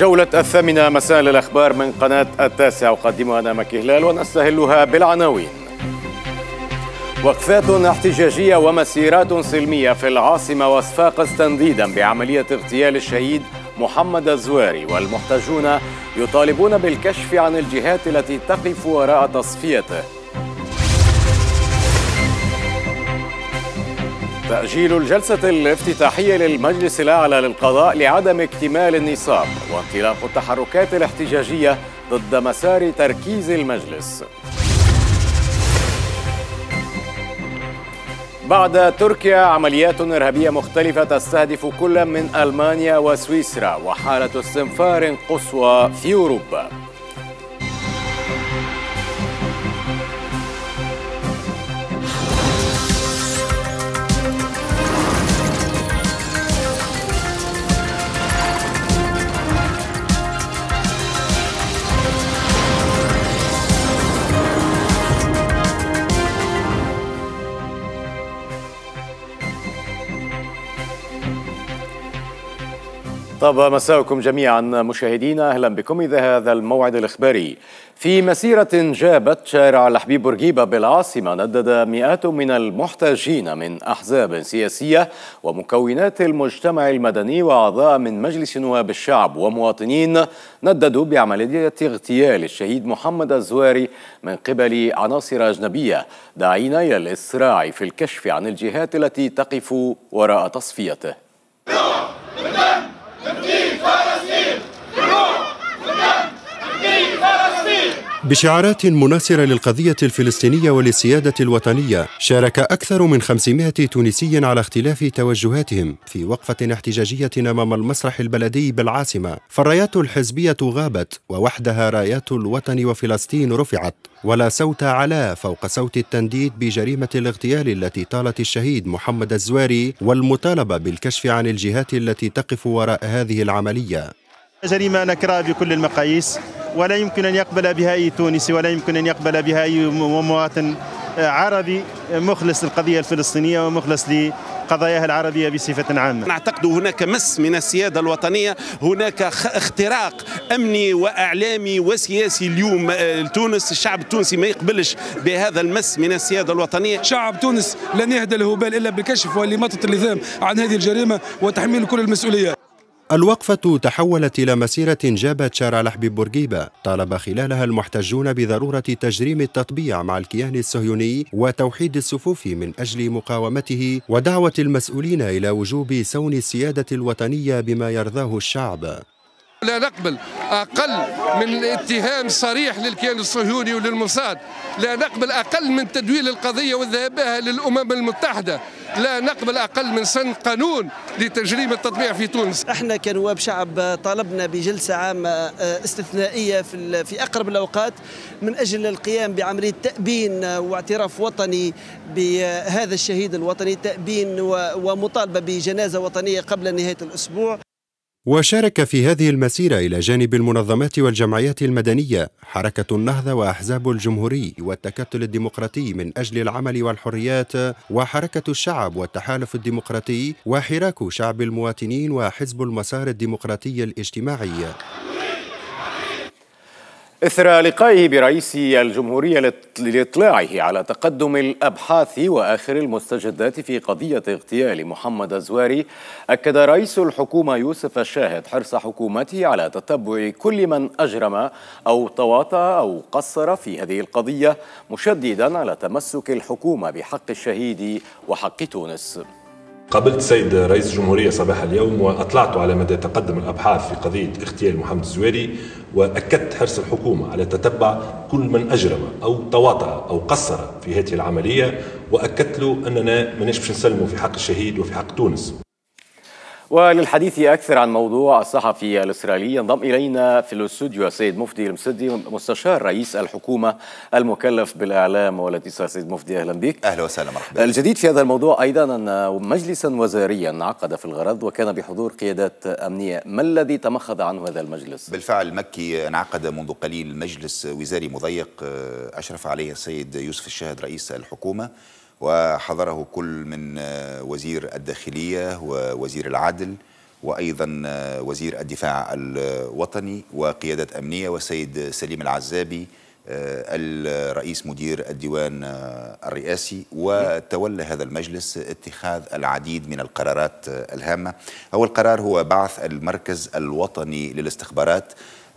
جولة الثامنة مساء الأخبار من قناة التاسعة أقدمها أنا نعم مكي هلال ونستهلها بالعناوين وقفات احتجاجية ومسيرات سلمية في العاصمة وصفاقس تنديدا بعملية اغتيال الشهيد محمد الزواري والمحتجون يطالبون بالكشف عن الجهات التي تقف وراء تصفيته تأجيل الجلسة الافتتاحية للمجلس الأعلى للقضاء لعدم اكتمال النصاب وانطلاق التحركات الاحتجاجية ضد مسار تركيز المجلس بعد تركيا عمليات إرهابية مختلفة تستهدف كل من ألمانيا وسويسرا وحالة استنفار قصوى في أوروبا طب مساءكم جميعا مشاهدينا اهلا بكم الى هذا الموعد الاخباري في مسيرة جابت شارع الحبيب بورقيبة بالعاصمة ندد مئات من المحتاجين من أحزاب سياسية ومكونات المجتمع المدني وأعضاء من مجلس نواب الشعب ومواطنين نددوا بعملية اغتيال الشهيد محمد الزواري من قبل عناصر أجنبية داعين إلى الإسراع في الكشف عن الجهات التي تقف وراء تصفيته بشعارات مناصرة للقضية الفلسطينية وللسيادة الوطنية شارك أكثر من 500 تونسي على اختلاف توجهاتهم في وقفة احتجاجية أمام المسرح البلدي بالعاصمة فالرايات الحزبية غابت ووحدها رايات الوطن وفلسطين رفعت ولا صوت علاء فوق صوت التنديد بجريمة الاغتيال التي طالت الشهيد محمد الزواري والمطالبة بالكشف عن الجهات التي تقف وراء هذه العملية جريمة نكراهة بكل المقاييس ولا يمكن أن يقبل بها أي تونسي ولا يمكن أن يقبل بها أي مواطن آه، عربي آه، مخلص للقضية الفلسطينية ومخلص قضاياها العربية بصفة عامة نعتقد هناك مس من السيادة الوطنية هناك اختراق أمني وأعلامي وسياسي اليوم آه، تونس الشعب التونسي ما يقبلش بهذا المس من السيادة الوطنية شعب تونس لن يهدى له بال إلا بكشف ولمطة اللثام عن هذه الجريمة وتحميل كل المسؤولية الوقفة تحولت إلى مسيرة جابت شارع لحبيب بورقيبة طالب خلالها المحتجون بضرورة تجريم التطبيع مع الكيان الصهيوني وتوحيد الصفوف من أجل مقاومته ودعوة المسؤولين إلى وجوب سون السيادة الوطنية بما يرضاه الشعب لا نقبل أقل من اتهام صريح للكيان الصهيوني وللموساد لا نقبل أقل من تدويل القضية والذهاب بها للأمم المتحدة لا نقبل أقل من سن قانون لتجريم التطبيع في تونس احنا كنواب شعب طالبنا بجلسة عامة آه، استثنائية في, في أقرب الأوقات من أجل القيام بعملية تأبين واعتراف وطني بهذا الشهيد الوطني تأبين ومطالبة بجنازة وطنية قبل نهاية الأسبوع وشارك في هذه المسيرة إلى جانب المنظمات والجمعيات المدنية حركة النهضة وأحزاب الجمهوري والتكتل الديمقراطي من أجل العمل والحريات وحركة الشعب والتحالف الديمقراطي وحراك شعب المواطنين وحزب المسار الديمقراطي الاجتماعي إثر لقائه برئيس الجمهورية لإطلاعه على تقدم الأبحاث وآخر المستجدات في قضية اغتيال محمد الزواري أكد رئيس الحكومة يوسف الشاهد حرص حكومته على تتبع كل من أجرم أو تواطأ أو قصر في هذه القضية مشددا على تمسك الحكومة بحق الشهيد وحق تونس قابلت السيد رئيس الجمهورية صباح اليوم وأطلعت على مدى تقدم الأبحاث في قضية اغتيال محمد الزويري وأكدت حرص الحكومة على تتبع كل من أجرم أو تواطأ أو قصر في هذه العملية وأكدت له أننا مناش باش نسلمه في حق الشهيد وفي حق تونس وللحديث أكثر عن موضوع الصحفي الإسرائيلي ينضم إلينا في الاستوديو السيد مفدي المسدي مستشار رئيس الحكومة المكلف بالإعلام والاتصال سيد مفدي أهلا بك أهلا وسهلا مرحبا الجديد في هذا الموضوع أيضا أن مجلسا وزاريا عقد في الغرض وكان بحضور قيادات أمنية ما الذي تمخض عنه هذا المجلس؟ بالفعل مكي انعقد منذ قليل مجلس وزاري مضيق آه، أشرف عليه السيد يوسف الشاهد رئيس الحكومة وحضره كل من آه، وزير الداخلية ووزير العدل وأيضا آه، وزير الدفاع الوطني وقيادة أمنية والسيد سليم العزابي آه، الرئيس مدير الديوان الرئاسي وتولى هذا المجلس اتخاذ العديد من القرارات الهامة أول قرار هو بعث المركز الوطني للاستخبارات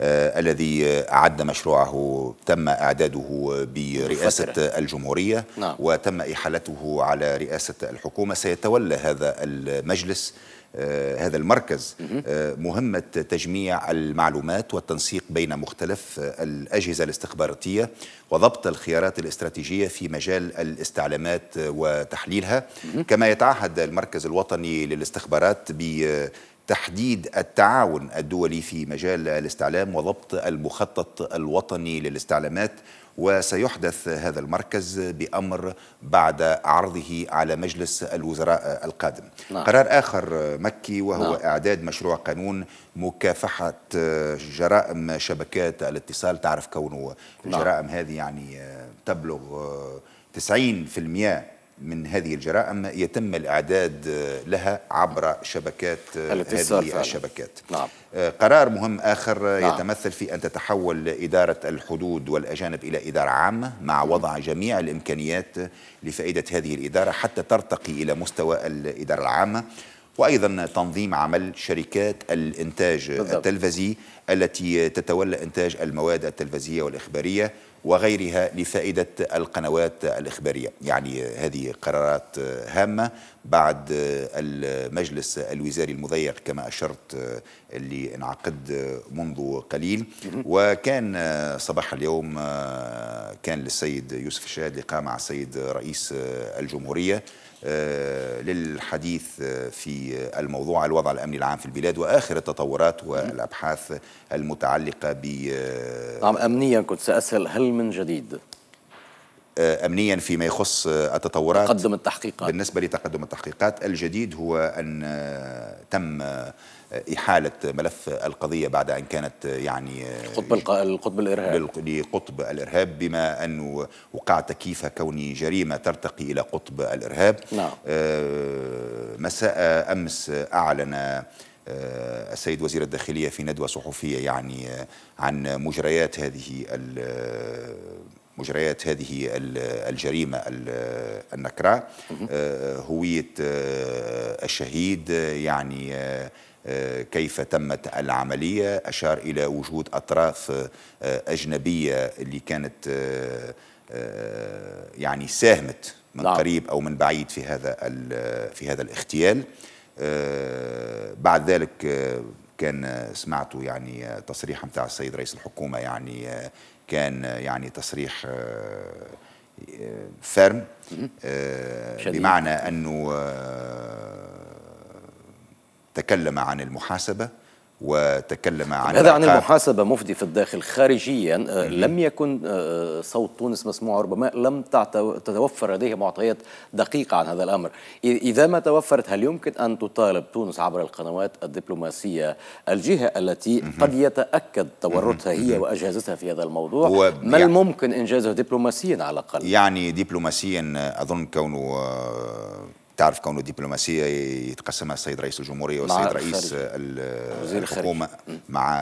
آه، الذي أعد مشروعه تم إعداده برئاسة فترة. الجمهورية نعم. وتم إحالته على رئاسة الحكومة سيتولى هذا المجلس آه، هذا المركز آه، مهمة تجميع المعلومات والتنسيق بين مختلف الأجهزة الاستخباراتية وضبط الخيارات الاستراتيجية في مجال الاستعلامات وتحليلها كما يتعهد المركز الوطني للاستخبارات ب تحديد التعاون الدولي في مجال الاستعلام وضبط المخطط الوطني للاستعلامات وسيحدث هذا المركز بأمر بعد عرضه على مجلس الوزراء القادم نعم. قرار آخر مكي وهو نعم. إعداد مشروع قانون مكافحة جرائم شبكات الاتصال تعرف كونه نعم. الجرائم هذه يعني تبلغ 90% من هذه الجرائم يتم الإعداد آه، لها عبر شبكات آه، هذه فعلا. الشبكات نعم. آه، قرار مهم آخر نعم. يتمثل في أن تتحول إدارة الحدود والأجانب إلى إدارة عامة مع وضع جميع الإمكانيات لفائدة هذه الإدارة حتى ترتقي إلى مستوى الإدارة العامة وأيضا تنظيم عمل شركات الإنتاج بالضبط. التلفزي التي تتولى إنتاج المواد التلفزية والإخبارية وغيرها لفائدة القنوات الإخبارية يعني هذه قرارات هامة بعد المجلس الوزاري المضيق كما أشرت اللي انعقد منذ قليل وكان صباح اليوم كان للسيد يوسف الشهاد لقاء مع السيد رئيس الجمهورية آه، للحديث آه، في الموضوع الوضع الامني العام في البلاد واخر التطورات والابحاث المتعلقه ب آه، نعم امنيا كنت ساسال هل من جديد؟ امنيا فيما يخص التطورات تقدم التحقيقات بالنسبه لتقدم التحقيقات الجديد هو ان تم إحالة ملف القضية بعد أن كانت يعني قطب القطب الإرهاب لقطب الإرهاب بما أنه وقع تكييف كوني جريمة ترتقي إلى قطب الإرهاب نعم. آه، مساء أمس أعلن آه، السيد وزير الداخلية في ندوة صحفية يعني آه، عن مجريات هذه مجريات هذه الجريمة النكراء هوية الشهيد يعني كيف تمت العملية أشار إلى وجود أطراف آه، أجنبية اللي كانت آه، آه، يعني ساهمت من نعم. قريب أو من بعيد في هذا في هذا الاغتيال بعد ذلك كان سمعت يعني تصريح متاع السيد رئيس الحكومة يعني كان يعني تصريح فيرم بمعنى أنه تكلم عن المحاسبة وتكلم عن هذا عن المحاسبة مفدي في الداخل خارجيا آه، لم يكن آه، صوت تونس مسموع ربما لم تتوفر لديه معطيات دقيقة عن هذا الأمر إذا ما توفرت هل يمكن أن تطالب تونس عبر القنوات الدبلوماسية الجهة التي قد يتأكد تورطها هي وأجهزتها في هذا الموضوع ما الممكن إنجازه دبلوماسيا على الأقل يعني دبلوماسيا أظن كونه آه، تعرف كونه الدبلوماسية يتقسمها السيد رئيس الجمهورية نعم، والسيد رئيس الحكومة مع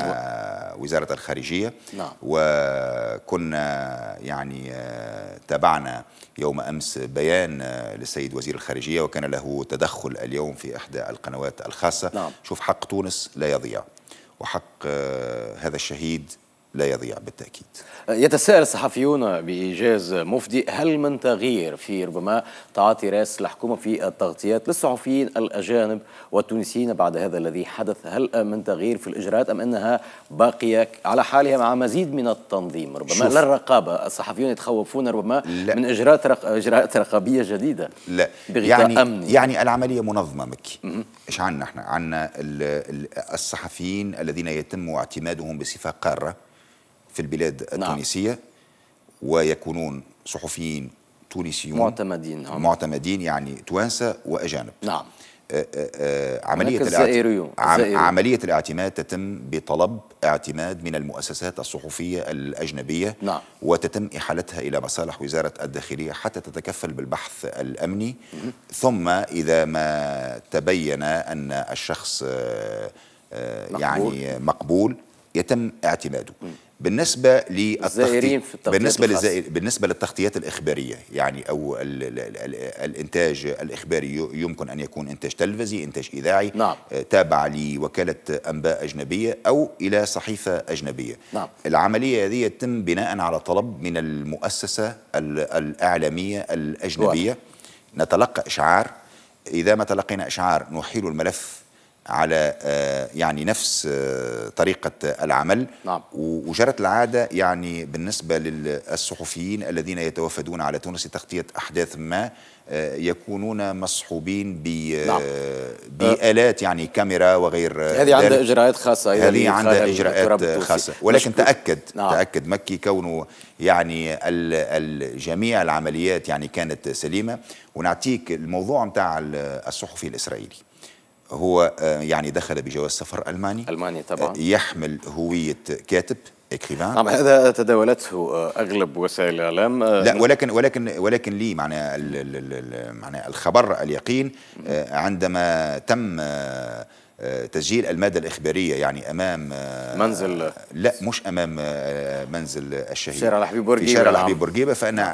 و... وزارة الخارجية نعم. وكنا يعني آه، تابعنا يوم أمس بيان آه، للسيد وزير الخارجية وكان له تدخل اليوم في إحدى القنوات الخاصة نعم. شوف حق تونس لا يضيع وحق آه، هذا الشهيد لا يضيع بالتأكيد يتساءل الصحفيون بإيجاز مفدي هل من تغيير في ربما تعاطي رأس الحكومة في التغطيات للصحفيين الأجانب والتونسيين بعد هذا الذي حدث هل من تغيير في الإجراءات أم أنها باقية على حالها مع مزيد من التنظيم ربما شوف. لا الرقابة الصحفيون يتخوفون ربما لا. من إجراءات رق... إجراءات رقابية جديدة لا يعني أمني. يعني العملية منظمة مكي إيش عندنا إحنا عندنا الصحفيين الذين يتم اعتمادهم بصفة قارة في البلاد نعم. التونسية نعم. ويكونون صحفيين تونسيون معتمدين نعم. معتمدين يعني توانسة وأجانب نعم آه، آه، آه، عملية الاعتماد عملية الاعتماد تتم بطلب اعتماد من المؤسسات الصحفية الأجنبية نعم. وتتم إحالتها إلى مصالح وزارة الداخلية حتى تتكفل بالبحث الأمني مم. ثم إذا ما تبين أن الشخص مقبول. يعني مقبول يتم اعتماده مم. بالنسبة للتخطيط في بالنسبة, للزائر بالنسبة للتغطيات الإخبارية يعني أو الـ الـ الـ الإنتاج الإخباري يمكن أن يكون إنتاج تلفزي إنتاج إذاعي نعم. آه، تابع لوكالة أنباء أجنبية أو إلى صحيفة أجنبية نعم. العملية هذه يتم بناء على طلب من المؤسسة الإعلامية الأجنبية نتلقى إشعار إذا ما تلقينا إشعار نحيل الملف على آه، يعني نفس آه، طريقة العمل نعم. وجرت العادة يعني بالنسبة للصحفيين الذين يتوافدون على تونس لتغطية أحداث ما آه، يكونون مصحوبين ب نعم. بآلات يعني كاميرا وغير هذه عندها إجراءات خاصة هذه عندها إجراءات خاصة ولكن تأكد نعم. تأكد مكي كونه يعني جميع العمليات يعني كانت سليمة ونعطيك الموضوع متاع الصحفي الإسرائيلي هو آه، يعني دخل بجواز سفر الماني الماني آه، طبعا يحمل هويه كاتب اكريفان طبعا نعم، هذا تداولته آه، اغلب وسائل الاعلام لا ولكن ولكن ولكن لي معنى معنى الخبر اليقين عندما تم تسجيل المادة الإخبارية يعني أمام آه، منزل لا مش أمام آه، منزل الشهيد شارع الحبيب بورجيبة شارع الحبيب بورجيبة فأن آه،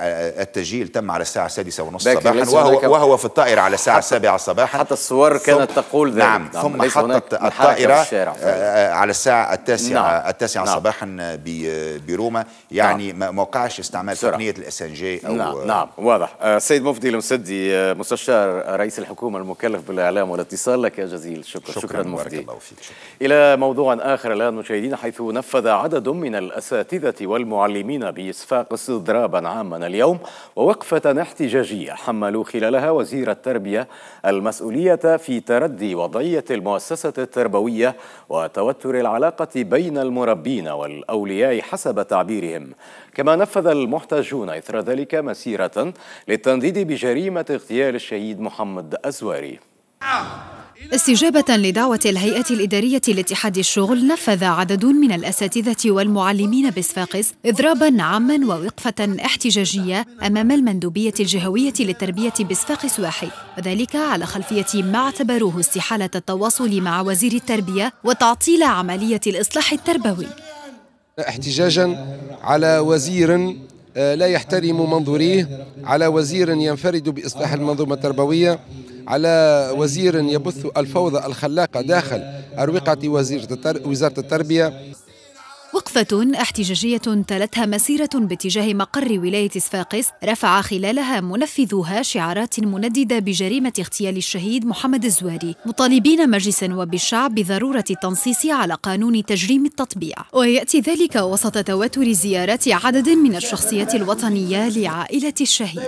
التسجيل تم على الساعة السادسة ونصف صباحا وهو, وهو في الطائرة على الساعة السابعة صباحا حتى الصور كانت تقول ذلك نعم, ثم حطت الطائرة على الساعة التاسعة نعم التاسعة نعم صباحا بروما يعني نعم ما وقعش استعمال تقنية تقنية الأسنجي أو نعم, نعم واضح السيد مفتي المسدي مستشار رئيس الحكومة المكلف بالإعلام والاتصال لك يا جزيل شكرا, شكرا. شكرا نعم، مفتي الله فيك شكرا. إلى موضوع آخر الآن مشاهدين حيث نفذ عدد من الأساتذة والمعلمين بإصفاق استضرابا عاما اليوم ووقفة احتجاجية حملوا خلالها وزير التربية المسؤولية في تردي وضعية المؤسسة التربوية وتوتر العلاقة بين المربين والأولياء حسب تعبيرهم كما نفذ المحتجون إثر ذلك مسيرة للتنديد بجريمة اغتيال الشهيد محمد أزواري آه. استجابة لدعوة الهيئة الإدارية لاتحاد الشغل نفذ عدد من الأساتذة والمعلمين بصفاقس إضرابا عاما ووقفة احتجاجية أمام المندوبية الجهوية للتربية بصفاقس واحد وذلك على خلفية ما اعتبروه استحالة التواصل مع وزير التربية وتعطيل عملية الإصلاح التربوي احتجاجا على وزير لا يحترم منظوريه على وزير ينفرد بإصلاح المنظومة التربوية على وزير يبث الفوضى الخلاقة داخل أروقة وزارة التربية وقفة احتجاجية تلتها مسيرة باتجاه مقر ولاية صفاقس رفع خلالها منفذوها شعارات منددة بجريمة اغتيال الشهيد محمد الزواري مطالبين مجلس النواب الشعب بضرورة التنصيص على قانون تجريم التطبيع ويأتي ذلك وسط تواتر زيارات عدد من الشخصيات الوطنية لعائلة الشهيد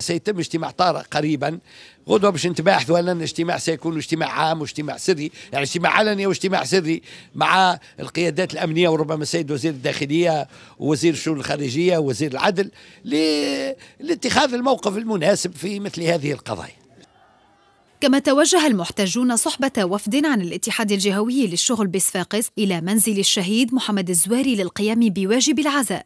سيتم اجتماع طارئ قريبا غدوة باش نتباحثوا أن الاجتماع سيكون اجتماع عام واجتماع سري يعني اجتماع علني واجتماع سري مع القيادات الأمنية وربما السيد وزير الداخلية ووزير الشؤون الخارجية ووزير العدل لاتخاذ الموقف المناسب في مثل هذه القضايا كما توجه المحتجون صحبة وفد عن الاتحاد الجهوي للشغل بصفاقس إلى منزل الشهيد محمد الزواري للقيام بواجب العزاء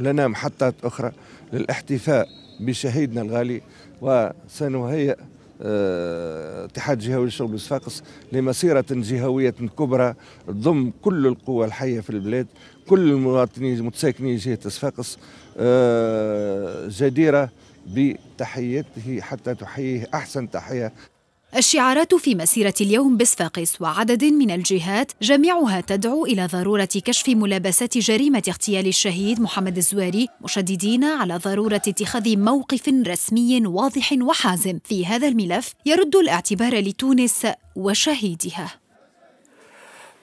لنا محطات أخرى للاحتفاء بشهيدنا الغالي وسنهيئ آه، اتحاد جهوي للشغل صفاقس لمسيرة جهوية كبرى تضم كل القوى الحية في البلاد كل المواطنين متساكنين جهة صفاقس آه، جديرة بتحيته حتى تحييه أحسن تحية الشعارات في مسيرة اليوم بصفاقس وعدد من الجهات جميعها تدعو إلى ضرورة كشف ملابسات جريمة اغتيال الشهيد محمد الزواري مشددين على ضرورة اتخاذ موقف رسمي واضح وحازم في هذا الملف يرد الاعتبار لتونس وشهيدها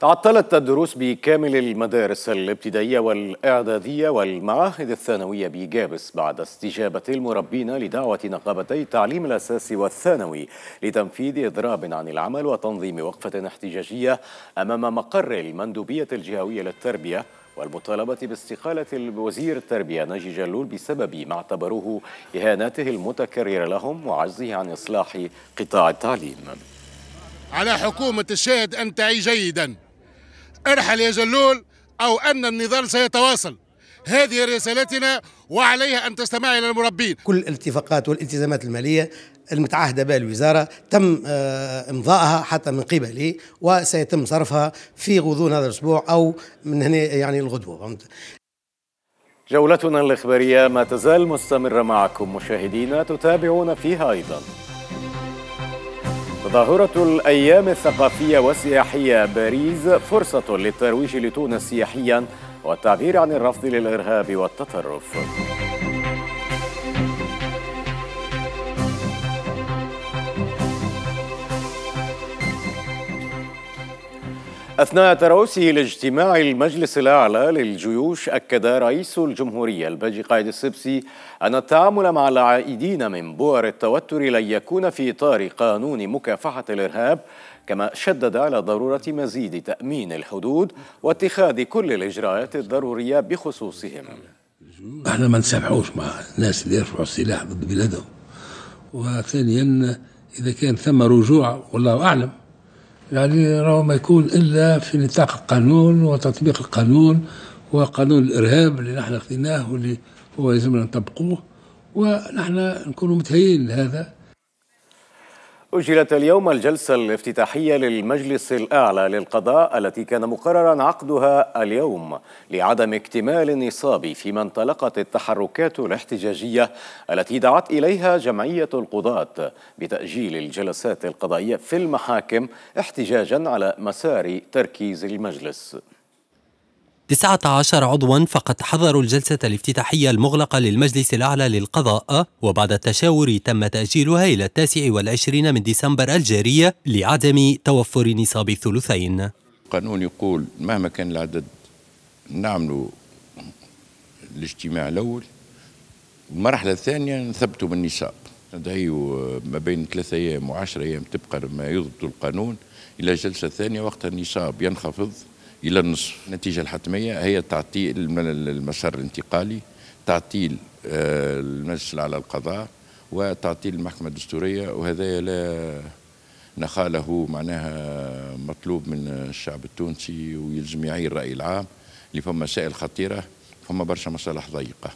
تعطلت الدروس بكامل المدارس الابتدائية والإعدادية والمعاهد الثانوية بجابس بعد استجابة المربين لدعوة نقابتي التعليم الأساسي والثانوي لتنفيذ إضراب عن العمل وتنظيم وقفة احتجاجية أمام مقر المندوبية الجهوية للتربية والمطالبة باستقالة وزير التربية ناجي جلول بسبب ما اعتبروه إهاناته المتكررة لهم وعجزه عن إصلاح قطاع التعليم على حكومة الشاهد أن تعي جيداً ارحل يا جلول أو أن النضال سيتواصل هذه رسالتنا وعليها أن تستمع إلى المربين كل الاتفاقات والالتزامات المالية المتعهدة بها الوزارة تم آه، إمضائها حتى من قبلي وسيتم صرفها في غضون هذا الأسبوع أو من هنا يعني الغدوة جولتنا الإخبارية ما تزال مستمرة معكم مشاهدينا تتابعون فيها أيضاً تظاهرة الأيام الثقافية والسياحية باريس فرصة للترويج لتونس سياحيا والتعبير عن الرفض للإرهاب والتطرف أثناء تروسه لاجتماع المجلس الأعلى للجيوش أكد رئيس الجمهورية الباجي قائد السبسي أن التعامل مع العائدين من بؤر التوتر لن يكون في إطار قانون مكافحة الإرهاب كما شدد على ضرورة مزيد تأمين الحدود واتخاذ كل الإجراءات الضرورية بخصوصهم احنا ما نسامحوش مع الناس اللي يرفعوا السلاح ضد بلادهم وثانيا إذا كان ثم رجوع والله أعلم يعني رغم ما يكون إلا في نطاق القانون وتطبيق القانون وقانون الإرهاب اللي نحن خذيناه واللي هو يلزمنا نطبقوه ونحن نكون متهيئين لهذا أجلت اليوم الجلسة الافتتاحية للمجلس الأعلى للقضاء التي كان مقررا عقدها اليوم لعدم اكتمال النصاب فيما انطلقت التحركات الاحتجاجية التي دعت إليها جمعية القضاة بتأجيل الجلسات القضائية في المحاكم احتجاجا على مسار تركيز المجلس 19 عضوا فقد حضروا الجلسة الافتتاحية المغلقة للمجلس الأعلى للقضاء وبعد التشاور تم تأجيلها إلى التاسع والعشرين من ديسمبر الجارية لعدم توفر نصاب الثلثين القانون يقول مهما كان العدد نعملوا الاجتماع الأول المرحلة الثانية نثبتوا بالنصاب ندعي ما بين ثلاثة أيام وعشرة أيام تبقى ما يضبط القانون إلى جلسة ثانية وقت النصاب ينخفض الى النصف النتيجه الحتميه هي تعطيل المسار الانتقالي تعطيل آه، المجلس على القضاء وتعطيل المحكمه الدستوريه وهذا لا نخاله معناها مطلوب من الشعب التونسي ويلزم يعي الراي العام اللي فما مسائل خطيره فما برشا مصالح ضيقه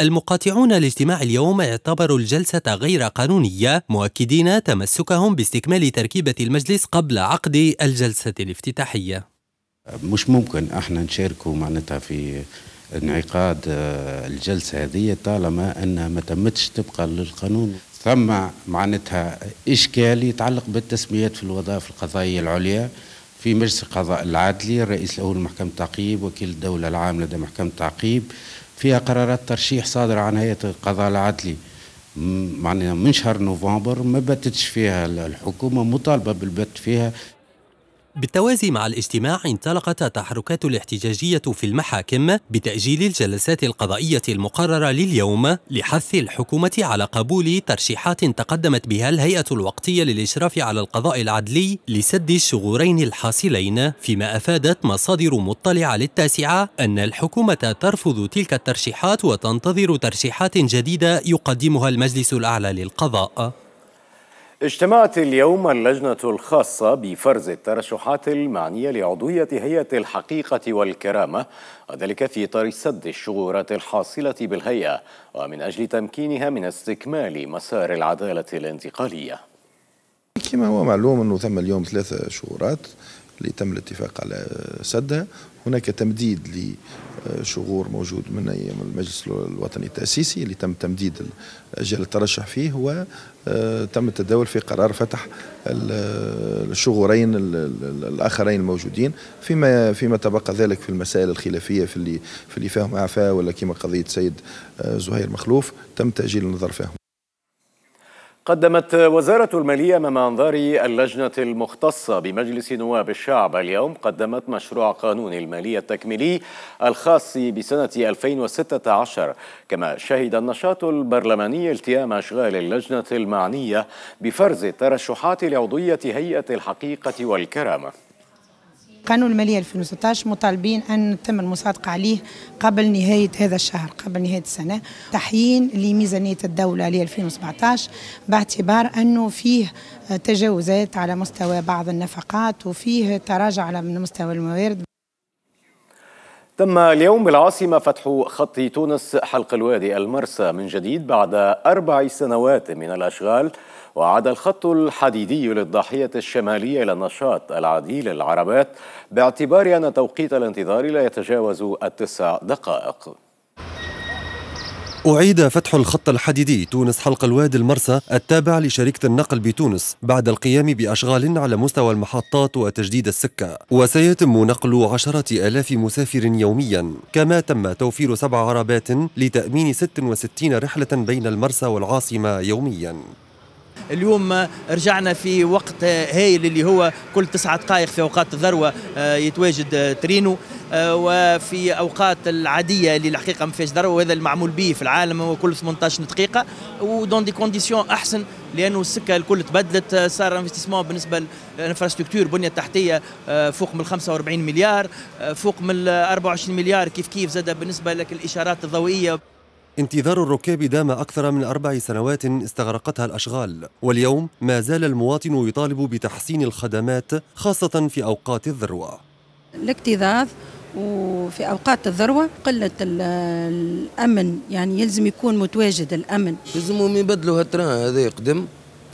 المقاطعون لاجتماع اليوم اعتبروا الجلسة غير قانونية مؤكدين تمسكهم باستكمال تركيبة المجلس قبل عقد الجلسة الافتتاحية مش ممكن احنا نشاركوا معناتها في انعقاد آه، الجلسه هذه طالما انها ما تمتش طبقا للقانون ثم معناتها اشكال يتعلق بالتسميات في الوظائف القضائيه العليا في مجلس القضاء العدلي الرئيس له محكمة التعقيب وكيل الدولة العام لدى محكمة التعقيب فيها قرارات ترشيح صادرة عن هيئة القضاء العدلي معناها من شهر نوفمبر ما باتتش فيها الحكومة مطالبة بالبت فيها بالتوازي مع الاجتماع انطلقت التحركات الاحتجاجية في المحاكم بتأجيل الجلسات القضائية المقررة لليوم لحث الحكومة على قبول ترشيحات تقدمت بها الهيئة الوقتية للإشراف على القضاء العدلي لسد الشغورين الحاصلين فيما أفادت مصادر مطلعة للتاسعة أن الحكومة ترفض تلك الترشيحات وتنتظر ترشيحات جديدة يقدمها المجلس الأعلى للقضاء اجتمعت اليوم اللجنة الخاصة بفرز الترشحات المعنية لعضوية هيئة الحقيقة والكرامة وذلك في إطار سد الشغورات الحاصلة بالهيئة ومن أجل تمكينها من استكمال مسار العدالة الانتقالية كما هو معلوم أنه ثم اليوم ثلاثة شغورات اللي تم الاتفاق على سدها هناك تمديد لشغور موجود من أيام المجلس الوطني التأسيسي اللي تم تمديد أجل الترشح فيه وتم آه، التداول في قرار فتح آه، الشغورين الآخرين الموجودين فيما فيما تبقى ذلك في المسائل الخلافية في اللي في اللي فيهم إعفاء ولا كما قضية سيد آه، زهير مخلوف تم تأجيل النظر فيهم قدمت وزارة المالية أمام أنظار اللجنة المختصة بمجلس نواب الشعب اليوم قدمت مشروع قانون المالية التكميلي الخاص بسنة 2016 كما شهد النشاط البرلماني التئام أشغال اللجنة المعنية بفرز الترشحات لعضوية هيئة الحقيقة والكرامة قانون المالية 2016 مطالبين أن تم المصادقة عليه قبل نهاية هذا الشهر قبل نهاية السنة تحيين لميزانية الدولة ل 2017 باعتبار أنه فيه تجاوزات على مستوى بعض النفقات وفيه تراجع على مستوى الموارد تم اليوم بالعاصمة فتح خط تونس حلق الوادي المرسى من جديد بعد أربع سنوات من الأشغال وعاد الخط الحديدي للضاحية الشمالية إلى النشاط العادي العربات باعتبار أن توقيت الانتظار لا يتجاوز التسع دقائق أعيد فتح الخط الحديدي تونس حلق الوادي المرسى التابع لشركة النقل بتونس بعد القيام بأشغال على مستوى المحطات وتجديد السكة وسيتم نقل عشرة آلاف مسافر يوميا كما تم توفير سبع عربات لتأمين 66 رحلة بين المرسى والعاصمة يوميا اليوم رجعنا في وقت هايل اللي هو كل تسعة دقائق في أوقات الذروة آه، يتواجد آه، ترينو آه، وفي أوقات العادية اللي الحقيقة ما فيهاش ذروة وهذا المعمول به في العالم هو كل 18 دقيقة ودون دي كونديسيون أحسن لانه السكه الكل تبدلت صار انفستيسمون بالنسبه للانفراستركتور البنيه التحتيه فوق من 45 مليار فوق من 24 مليار كيف كيف زاد بالنسبه لك الاشارات الضوئيه انتظار الركاب دام أكثر من أربع سنوات استغرقتها الأشغال واليوم ما زال المواطن يطالب بتحسين الخدمات خاصة في أوقات الذروة الاكتظاظ وفي اوقات الذروه قله الامن يعني يلزم يكون متواجد الامن يلزمهم يبدلوا هالتران هذا قدم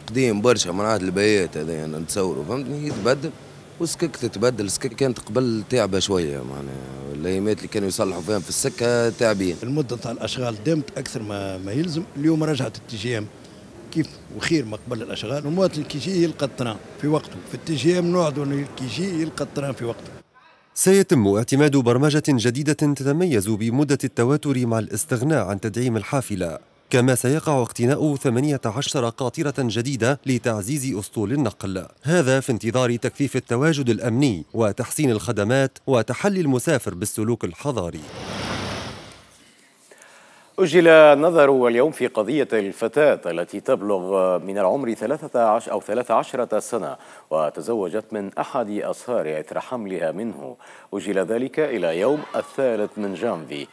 قديم برشا من عاد البيات هذا انا يعني نتصوره فهمتني يتبدل والسكك تتبدل السكك كانت قبل تعبه شويه معناها الايامات اللي كانوا يصلحوا فيهم في السكه تعبين المده تاع الاشغال دامت اكثر ما, ما يلزم اليوم رجعت التجيام كيف وخير ما قبل الاشغال المواطن كي يجي يلقى الطران في وقته في التجيام نقعدوا كي يجي يلقى الطران في وقته سيتم اعتماد برمجة جديدة تتميز بمدة التواتر مع الاستغناء عن تدعيم الحافلة كما سيقع اقتناء 18 قاطرة جديدة لتعزيز أسطول النقل هذا في انتظار تكثيف التواجد الأمني وتحسين الخدمات وتحلي المسافر بالسلوك الحضاري أجل النظر اليوم في قضية الفتاة التي تبلغ من العمر 13 أو 13 سنة وتزوجت من أحد أصهار إثر حملها منه أجل ذلك إلى يوم الثالث من جانفي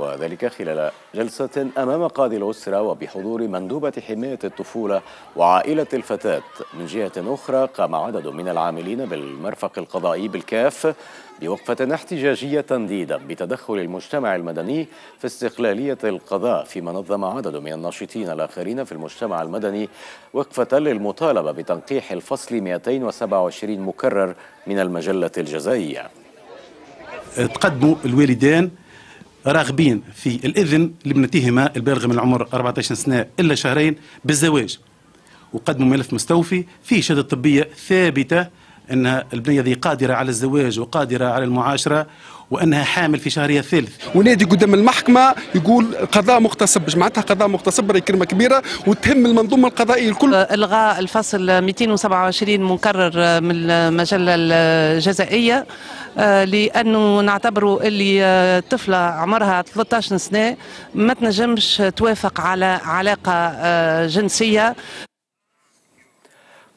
وذلك خلال جلسة أمام قاضي الأسرة وبحضور مندوبة حماية الطفولة وعائلة الفتاة من جهة أخرى قام عدد من العاملين بالمرفق القضائي بالكاف بوقفة احتجاجية تنديدا بتدخل المجتمع المدني في استقلالية القضاء فيما نظم عدد من الناشطين الآخرين في المجتمع المدني وقفة للمطالبة بتنقيح الفصل 227 مكرر من المجلة الجزائية تقدموا الوالدان راغبين في الإذن لابنتهما البالغة من العمر 14 سنة إلا شهرين بالزواج وقدموا ملف مستوفي فيه شهادة طبية ثابتة انها البنية ذي قادرة على الزواج وقادرة على المعاشرة وانها حامل في شهرها الثالث ونادي قدام المحكمه يقول قضاء مغتصب مش معناتها قضاء مغتصب راهي كلمه كبيره وتهم المنظومه القضائيه الكل آه، الغاء الفصل 227 منكرر آه، من المجله الجزائيه آه، لانه نعتبره اللي طفله عمرها 13 سنه ما تنجمش توافق على علاقه جنسيه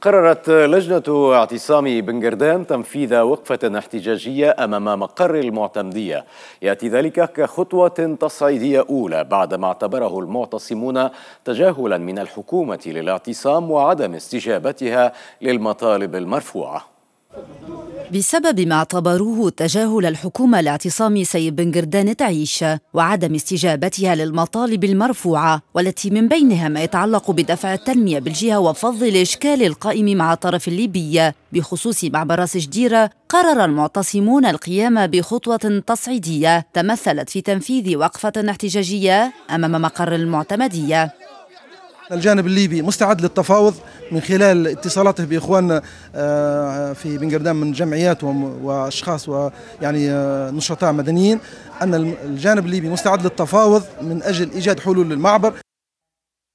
قررت لجنة اعتصام بنجردان تنفيذ وقفة احتجاجية أمام مقر المعتمدية يأتي ذلك كخطوة تصعيدية أولى بعدما اعتبره المعتصمون تجاهلا من الحكومة للاعتصام وعدم استجابتها للمطالب المرفوعة بسبب ما اعتبروه تجاهل الحكومة لاعتصام سيد بن قردان تعيش وعدم استجابتها للمطالب المرفوعة والتي من بينها ما يتعلق بدفع التنمية بالجهة وفض الإشكال القائم مع الطرف الليبي بخصوص معبر سجديرة قرر المعتصمون القيام بخطوة تصعيدية تمثلت في تنفيذ وقفة احتجاجية أمام مقر المعتمدية الجانب الليبي مستعد للتفاوض من خلال اتصالاته باخواننا آه، في بن من جمعيات واشخاص ويعني آه، نشطاء مدنيين ان الجانب الليبي مستعد للتفاوض من اجل ايجاد حلول للمعبر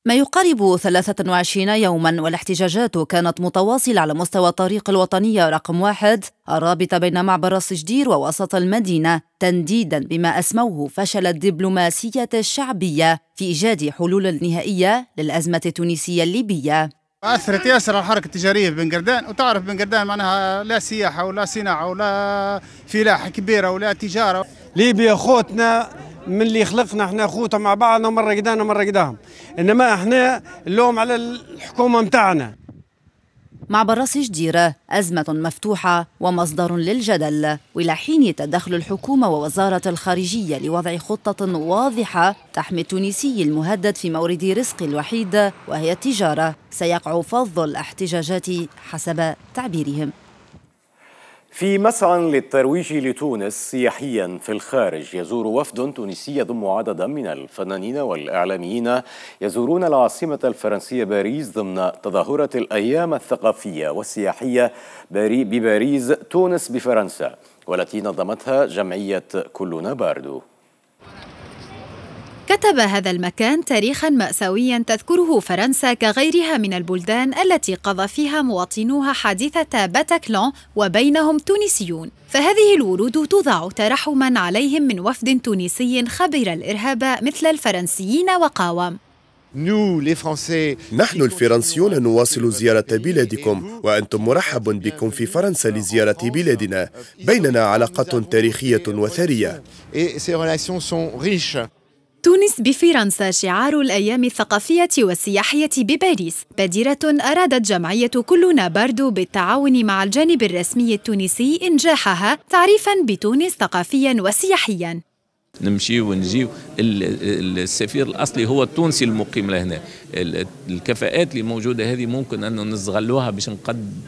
ما يقارب 23 يوما والاحتجاجات كانت متواصلة على مستوى الطريق الوطنية رقم واحد الرابطة بين معبر السجدير ووسط المدينة تنديدا بما أسموه فشل الدبلوماسية الشعبية في إيجاد حلول نهائية للأزمة التونسية الليبية أثرت ياسر على الحركة التجارية في بن قردان وتعرف بن قردان معناها لا سياحة ولا صناعة ولا فلاحة كبيرة ولا تجارة ليبيا خوتنا من اللي خلفنا احنا خوته مع بعضنا مره قدانا مره قداهم انما احنا اللوم على الحكومه متاعنا مع براس جديرة أزمة مفتوحة ومصدر للجدل وإلى حين تدخل الحكومة ووزارة الخارجية لوضع خطة واضحة تحمي التونسي المهدد في مورد رزقه الوحيد وهي التجارة سيقع فض الاحتجاجات حسب تعبيرهم في مسعى للترويج لتونس سياحيا في الخارج يزور وفد تونسي يضم عددا من الفنانين والإعلاميين يزورون العاصمة الفرنسية باريس ضمن تظاهرة الأيام الثقافية والسياحية بباريس تونس بفرنسا والتي نظمتها جمعية كلنا باردو كتب هذا المكان تاريخا مأساويا تذكره فرنسا كغيرها من البلدان التي قضى فيها مواطنوها حادثة باتاكلون وبينهم تونسيون فهذه الورود تضع ترحما عليهم من وفد تونسي خبر الإرهاب مثل الفرنسيين وقاوم نحن الفرنسيون نواصل زيارة بلادكم وأنتم مرحب بكم في فرنسا لزيارة بلادنا بيننا علاقات تاريخية وثرية تونس بفرنسا شعار الأيام الثقافية والسياحية بباريس بادرة أرادت جمعية كلنا باردو بالتعاون مع الجانب الرسمي التونسي إنجاحها تعريفا بتونس ثقافيا وسياحيا نمشي ونجيو السفير الاصلي هو التونسي المقيم لهنا الكفاءات اللي موجوده هذه ممكن انه نستغلوها باش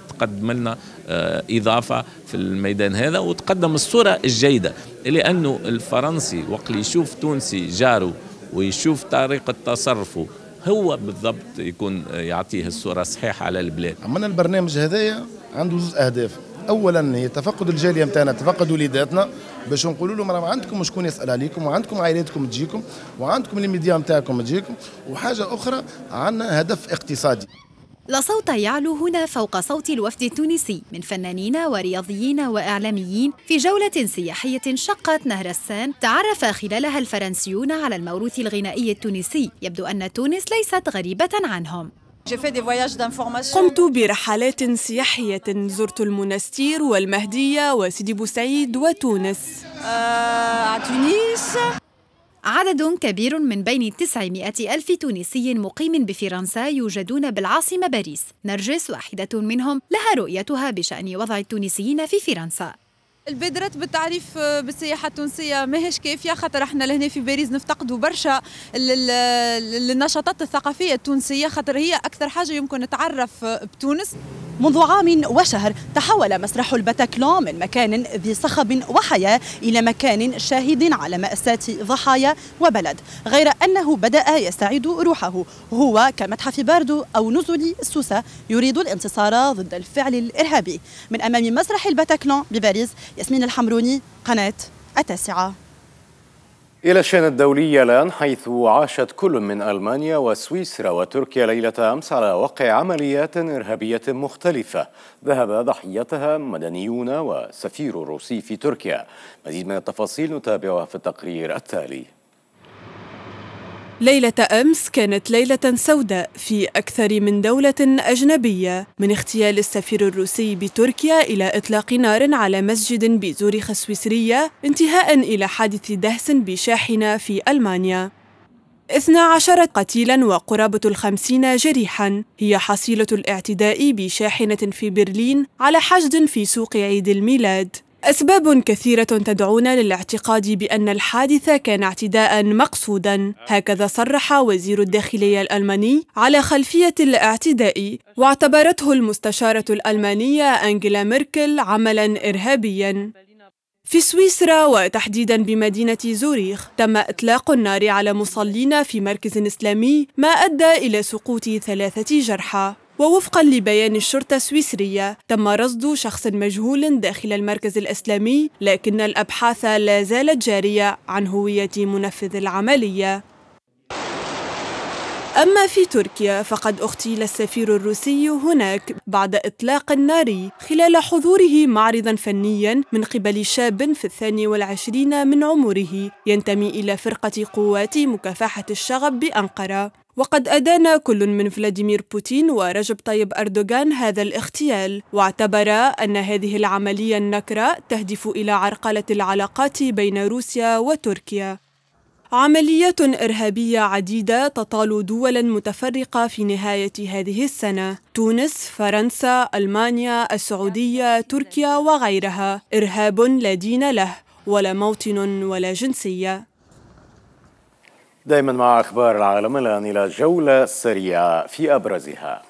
تقدم لنا آه، اضافه في الميدان هذا وتقدم الصوره الجيده لانه الفرنسي وقت يشوف تونسي جاره ويشوف طريقه تصرفه هو بالضبط يكون آه، يعطيه الصوره الصحيحه على البلاد عملنا البرنامج هذايا عنده زوج اهداف اولا هي تفقد الجاليه نتاعنا تفقد وليداتنا باش نقولوا لهم راه عندكم شكون يسال عليكم وعندكم عائلاتكم تجيكم وعندكم الميديا نتاعكم تجيكم وحاجه اخرى عندنا هدف اقتصادي لا صوت يعلو هنا فوق صوت الوفد التونسي من فنانين ورياضيين وإعلاميين في جولة سياحية شقت نهر السان تعرف خلالها الفرنسيون على الموروث الغنائي التونسي يبدو أن تونس ليست غريبة عنهم قمت برحلات سياحية زرت المنستير والمهدية وسيدي بوسعيد وتونس آه، عدد كبير من بين 900 ألف تونسي مقيم بفرنسا يوجدون بالعاصمة باريس نرجس واحدة منهم لها رؤيتها بشأن وضع التونسيين في فرنسا البادرات بالتعريف آه، بالسياحه التونسيه ماهيش كافيه خاطر احنا لهنا في باريس نفتقدوا برشا للنشاطات الثقافيه التونسيه خاطر هي اكثر حاجه يمكن نتعرف آه، بتونس منذ عام وشهر تحول مسرح الباتاكلون من مكان ذي صخب وحياة إلى مكان شاهد على مأساة ضحايا وبلد غير أنه بدأ يستعيد روحه هو كمتحف باردو أو نزل سوسة يريد الانتصار ضد الفعل الإرهابي من أمام مسرح الباتاكلون بباريس ياسمين الحمروني قناة التاسعة إلى الشأن الدولي الآن حيث عاشت كل من ألمانيا وسويسرا وتركيا ليلة أمس على وقع عمليات إرهابية مختلفة ذهب ضحيتها مدنيون وسفير روسي في تركيا مزيد من التفاصيل نتابعها في التقرير التالي ليلة أمس كانت ليلة سوداء في أكثر من دولة أجنبية من اغتيال السفير الروسي بتركيا إلى إطلاق نار على مسجد بزوريخ السويسرية انتهاء إلى حادث دهس بشاحنة في ألمانيا 12 قتيلا وقرابة الخمسين جريحا هي حصيلة الاعتداء بشاحنة في برلين على حشد في سوق عيد الميلاد أسباب كثيرة تدعونا للاعتقاد بأن الحادث كان اعتداء مقصودا هكذا صرح وزير الداخلية الألماني على خلفية الاعتداء واعتبرته المستشارة الألمانية أنجيلا ميركل عملا إرهابيا في سويسرا وتحديدا بمدينة زوريخ تم إطلاق النار على مصلين في مركز إسلامي ما أدى إلى سقوط ثلاثة جرحى ووفقا لبيان الشرطة السويسرية تم رصد شخص مجهول داخل المركز الإسلامي لكن الأبحاث لا زالت جارية عن هوية منفذ العملية أما في تركيا فقد اغتيل السفير الروسي هناك بعد إطلاق ناري خلال حضوره معرضا فنيا من قبل شاب في الثاني والعشرين من عمره ينتمي إلى فرقة قوات مكافحة الشغب بأنقرة وقد أدان كل من فلاديمير بوتين ورجب طيب أردوغان هذا الاغتيال واعتبر أن هذه العملية النكرة تهدف إلى عرقلة العلاقات بين روسيا وتركيا عمليات إرهابية عديدة تطال دولا متفرقة في نهاية هذه السنة تونس، فرنسا، ألمانيا، السعودية، تركيا وغيرها إرهاب لا دين له ولا موطن ولا جنسية دائما مع أخبار العالم الآن إلى جولة سريعة في أبرزها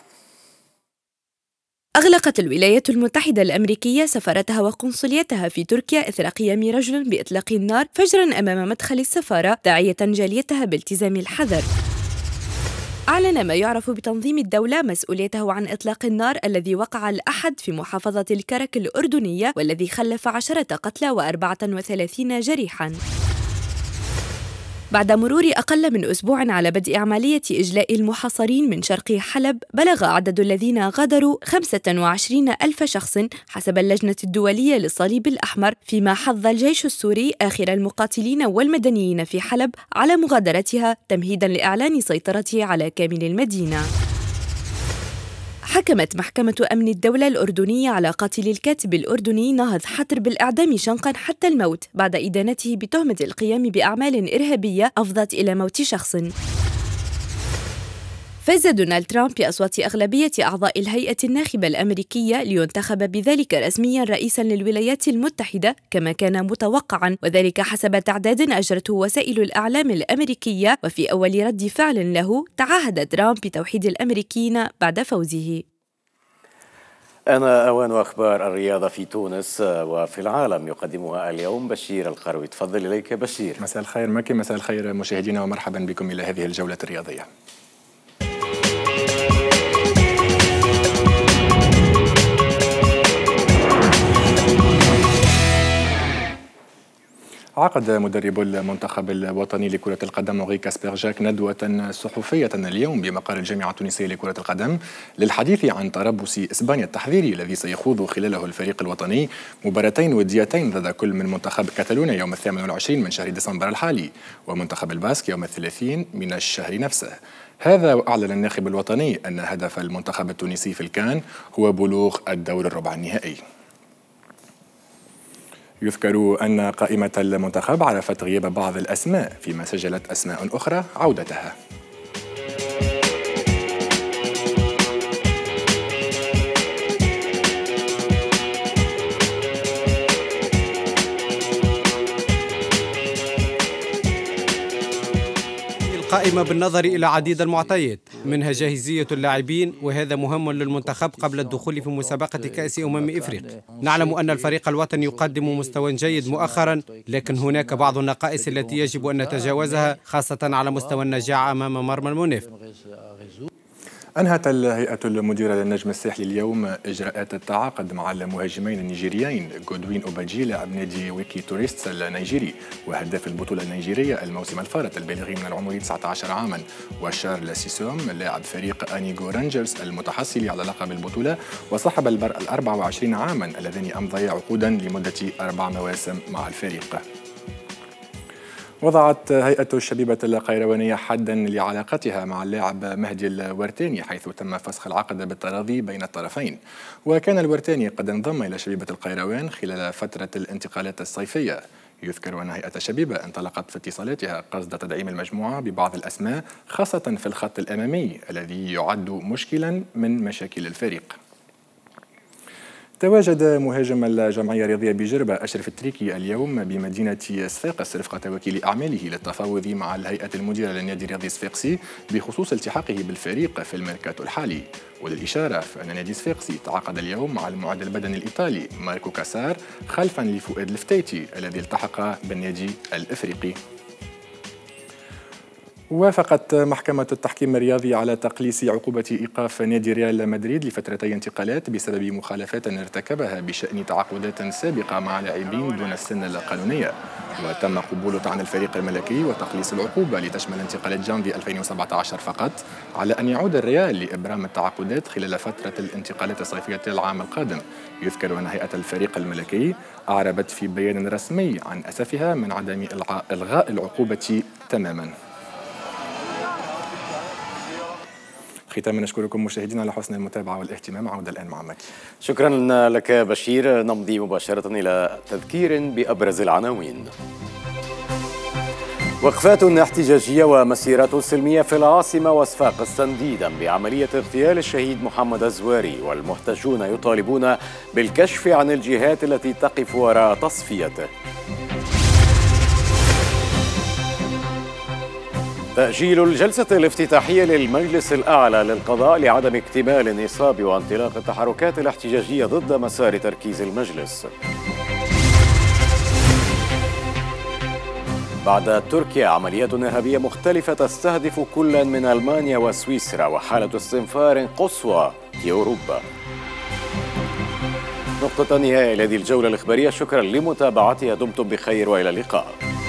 أغلقت الولايات المتحدة الأمريكية سفارتها وقنصليتها في تركيا إثر قيام رجل بإطلاق النار فجرا أمام مدخل السفارة داعية جاليتها بالتزام الحذر أعلن ما يعرف بتنظيم الدولة مسؤوليته عن إطلاق النار الذي وقع الأحد في محافظة الكرك الأردنية والذي خلف عشرة قتلى وأربعة وثلاثين جريحاً بعد مرور أقل من أسبوع على بدء عملية إجلاء المحاصرين من شرق حلب بلغ عدد الذين غادروا 25 ألف شخص حسب اللجنة الدولية للصليب الأحمر فيما حظ الجيش السوري آخر المقاتلين والمدنيين في حلب على مغادرتها تمهيدا لإعلان سيطرته على كامل المدينة حكمت محكمة أمن الدولة الأردنية على قاتل الكاتب الأردني نهض حتر بالإعدام شنقا حتى الموت بعد إدانته بتهمة القيام بأعمال إرهابية أفضت إلى موت شخص فاز دونالد ترامب بأصوات أغلبية أعضاء الهيئة الناخبة الأمريكية لينتخب بذلك رسميا رئيسا للولايات المتحدة كما كان متوقعا وذلك حسب تعداد أجرته وسائل الأعلام الأمريكية وفي أول رد فعل له تعهد ترامب بتوحيد الأمريكيين بعد فوزه أنا أوان أخبار الرياضة في تونس وفي العالم يقدمها اليوم بشير القروي تفضل إليك بشير مساء الخير مكي مساء الخير مشاهدينا ومرحبا بكم إلى هذه الجولة الرياضية عقد مدرب المنتخب الوطني لكرة القدم غي كاسبر جاك ندوة صحفية اليوم بمقر الجامعة التونسية لكرة القدم للحديث عن تربص إسبانيا التحذيري الذي سيخوض خلاله الفريق الوطني مباراتين وديتين ضد كل من منتخب كاتالونيا يوم الثامن والعشرين من شهر ديسمبر الحالي ومنتخب الباسك يوم الثلاثين من الشهر نفسه هذا وأعلن الناخب الوطني أن هدف المنتخب التونسي في الكان هو بلوغ الدور الربع النهائي يذكر أن قائمة المنتخب عرفت غياب بعض الأسماء فيما سجلت أسماء أخرى عودتها قائمة بالنظر إلى عديد المعطيات منها جاهزية اللاعبين وهذا مهم للمنتخب قبل الدخول في مسابقة كأس أمم إفريقيا نعلم أن الفريق الوطني يقدم مستوى جيد مؤخرا لكن هناك بعض النقائص التي يجب أن نتجاوزها خاصة على مستوى النجاعة أمام مرمى المنافس أنهت الهيئة المديرة للنجم الساحلي اليوم إجراءات التعاقد مع المهاجمين النيجيريين جودوين أوباجي لاعب نادي ويكي توريستس النيجيري وهداف البطولة النيجيرية الموسم الفارط البالغ من العمر 19 عاما وشارل سيسوم لاعب فريق أنيغو رانجرز المتحصل على لقب البطولة وصاحب البرق ال 24 عاما اللذان أمضيا عقودا لمدة أربع مواسم مع الفريق. وضعت هيئة الشبيبة القيروانية حدا لعلاقتها مع اللاعب مهدي الورتاني حيث تم فسخ العقد بالتراضي بين الطرفين وكان الورتاني قد انضم إلى شبيبة القيروان خلال فترة الانتقالات الصيفية يذكر أن هيئة شبيبة انطلقت في اتصالاتها قصد تدعيم المجموعة ببعض الأسماء خاصة في الخط الأمامي الذي يعد مشكلا من مشاكل الفريق تواجد مهاجم الجمعية الرياضية بجربة أشرف التريكي اليوم بمدينة صفاقس رفقه وكيل أعماله للتفاوض مع الهيئة المديرة للنادي الرياضي الصفاقسي بخصوص التحاقه بالفريق في الميركاتو الحالي وللإشارة فأن نادي صفاقسي تعاقد اليوم مع المعد البدني الإيطالي ماركو كاسار خلفا لفؤاد الفتيتي الذي التحق بالنادي الإفريقي وافقت محكمة التحكيم الرياضي على تقليص عقوبة إيقاف نادي ريال مدريد لفترتي انتقالات بسبب مخالفات ارتكبها بشأن تعاقدات سابقة مع لاعبين دون السن القانونية وتم قبول طعن الفريق الملكي وتقليص العقوبة لتشمل انتقالات جانفي 2017 فقط على أن يعود الريال لإبرام التعاقدات خلال فترة الانتقالات الصيفية العام القادم يذكر أن هيئة الفريق الملكي أعربت في بيان رسمي عن أسفها من عدم إلغاء العقوبة تماماً ختاما نشكركم مشاهدينا على حسن المتابعه والاهتمام عوده الان مع مكي شكرا لك بشير نمضي مباشره الى تذكير بابرز العناوين وقفات احتجاجية ومسيرات سلمية في العاصمة وصفاق تنديدا بعملية اغتيال الشهيد محمد الزواري والمحتجون يطالبون بالكشف عن الجهات التي تقف وراء تصفيته تأجيل الجلسة الافتتاحية للمجلس الأعلى للقضاء لعدم اكتمال النصاب وانطلاق التحركات الاحتجاجية ضد مسار تركيز المجلس بعد تركيا عمليات إرهابية مختلفة تستهدف كلا من ألمانيا وسويسرا وحالة استنفار قصوى في أوروبا نقطة نهاية لهذه الجولة الإخبارية شكرا لمتابعتها دمتم بخير وإلى اللقاء